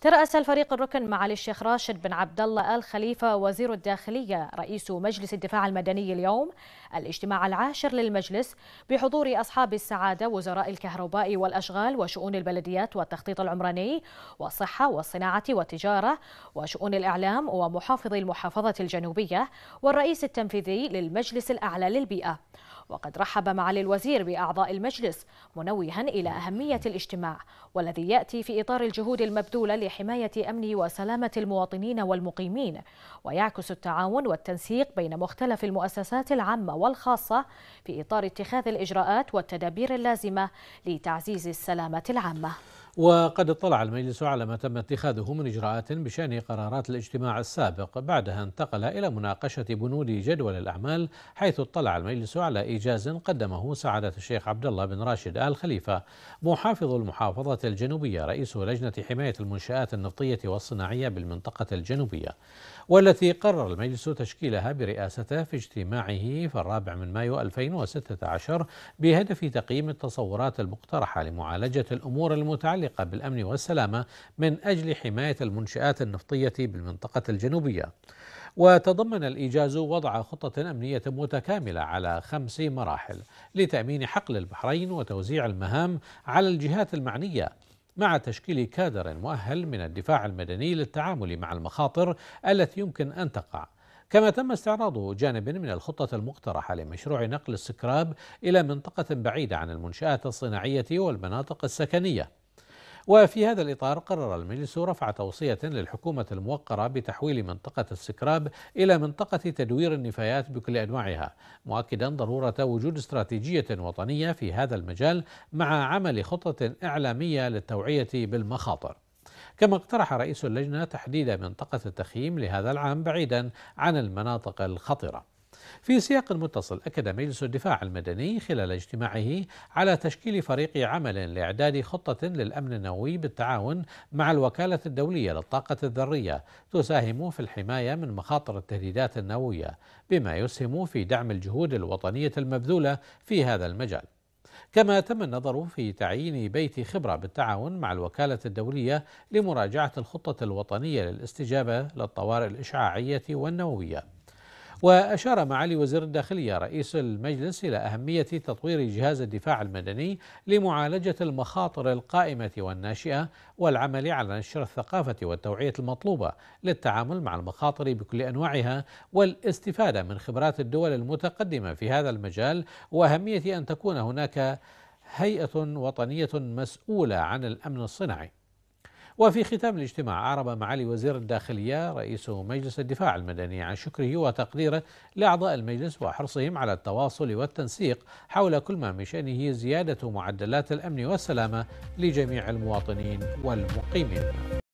ترأس الفريق الركن معالي الشيخ راشد بن عبد الله آل خليفة وزير الداخلية رئيس مجلس الدفاع المدني اليوم الاجتماع العاشر للمجلس بحضور أصحاب السعادة وزراء الكهرباء والأشغال وشؤون البلديات والتخطيط العمراني والصحة والصناعة والتجارة وشؤون الإعلام ومحافظ المحافظة الجنوبية والرئيس التنفيذي للمجلس الأعلى للبيئة وقد رحب معالي الوزير بأعضاء المجلس منوها إلى أهمية الاجتماع والذي يأتي في إطار الجهود المبذولة لحماية أمن وسلامة المواطنين والمقيمين ويعكس التعاون والتنسيق بين مختلف المؤسسات العامة والخاصة في إطار اتخاذ الإجراءات والتدابير اللازمة لتعزيز السلامة العامة وقد اطلع المجلس على ما تم اتخاذه من إجراءات بشأن قرارات الاجتماع السابق بعدها انتقل إلى مناقشة بنود جدول الأعمال حيث اطلع المجلس على إيجاز قدمه سعادة الشيخ عبد الله بن راشد آل خليفة محافظ المحافظة الجنوبية رئيس لجنة حماية المنشآت النفطية والصناعية بالمنطقة الجنوبية والتي قرر المجلس تشكيلها برئاسته في اجتماعه في الرابع من مايو 2016 بهدف تقييم التصورات المقترحة لمعالجة الأمور المتعلقة المتعلقة بالأمن والسلامة من أجل حماية المنشآت النفطية بالمنطقة الجنوبية وتضمن الإيجاز وضع خطة أمنية متكاملة على خمس مراحل لتأمين حقل البحرين وتوزيع المهام على الجهات المعنية مع تشكيل كادر مؤهل من الدفاع المدني للتعامل مع المخاطر التي يمكن أن تقع كما تم استعراض جانب من الخطة المقترحة لمشروع نقل السكراب إلى منطقة بعيدة عن المنشآت الصناعية والمناطق السكنية وفي هذا الإطار قرر المجلس رفع توصية للحكومة الموقرة بتحويل منطقة السكراب إلى منطقة تدوير النفايات بكل أنواعها مؤكدا ضرورة وجود استراتيجية وطنية في هذا المجال مع عمل خطة إعلامية للتوعية بالمخاطر كما اقترح رئيس اللجنة تحديد منطقة التخييم لهذا العام بعيدا عن المناطق الخطرة في سياق متصل أكد مجلس الدفاع المدني خلال اجتماعه على تشكيل فريق عمل لإعداد خطة للأمن النووي بالتعاون مع الوكالة الدولية للطاقة الذرية تساهم في الحماية من مخاطر التهديدات النووية بما يسهم في دعم الجهود الوطنية المبذولة في هذا المجال كما تم النظر في تعيين بيت خبرة بالتعاون مع الوكالة الدولية لمراجعة الخطة الوطنية للاستجابة للطوارئ الإشعاعية والنووية وأشار معالي وزير الداخلية رئيس المجلس إلى أهمية تطوير جهاز الدفاع المدني لمعالجة المخاطر القائمة والناشئة والعمل على نشر الثقافة والتوعية المطلوبة للتعامل مع المخاطر بكل أنواعها والاستفادة من خبرات الدول المتقدمة في هذا المجال وأهمية أن تكون هناك هيئة وطنية مسؤولة عن الأمن الصناعي وفي ختام الاجتماع أعرب معالي وزير الداخلية رئيس مجلس الدفاع المدني عن شكره وتقديره لأعضاء المجلس وحرصهم على التواصل والتنسيق حول كل ما من شأنه زيادة معدلات الأمن والسلامة لجميع المواطنين والمقيمين